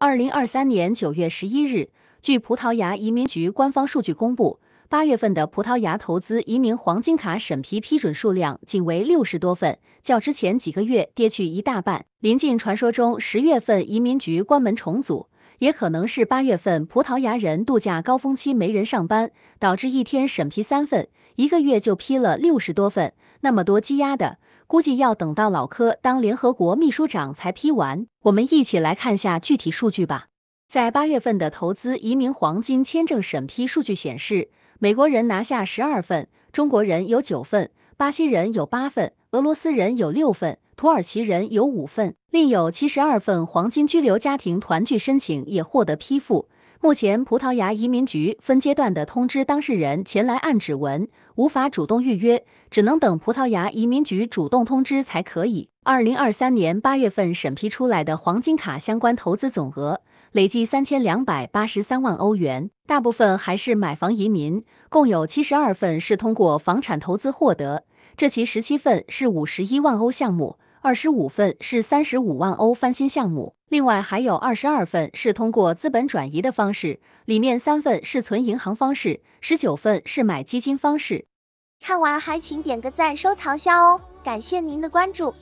二零二三年九月十一日，据葡萄牙移民局官方数据公布，八月份的葡萄牙投资移民黄金卡审批批准数量仅为六十多份，较之前几个月跌去一大半。临近传说中十月份移民局关门重组，也可能是八月份葡萄牙人度假高峰期没人上班，导致一天审批三份，一个月就批了六十多份，那么多积压的。估计要等到老科当联合国秘书长才批完。我们一起来看下具体数据吧。在八月份的投资移民黄金签证审批数据显示，美国人拿下十二份，中国人有九份，巴西人有八份，俄罗斯人有六份，土耳其人有五份，另有七十二份黄金居留家庭团聚申请也获得批复。目前，葡萄牙移民局分阶段的通知当事人前来按指纹，无法主动预约，只能等葡萄牙移民局主动通知才可以。二零二三年八月份审批出来的黄金卡相关投资总额累计三千两百八十三万欧元，大部分还是买房移民，共有七十二份是通过房产投资获得，这其十七份是五十一万欧项目。二十五份是三十五万欧翻新项目，另外还有二十二份是通过资本转移的方式，里面三份是存银行方式，十九份是买基金方式。看完还请点个赞，收藏下哦，感谢您的关注。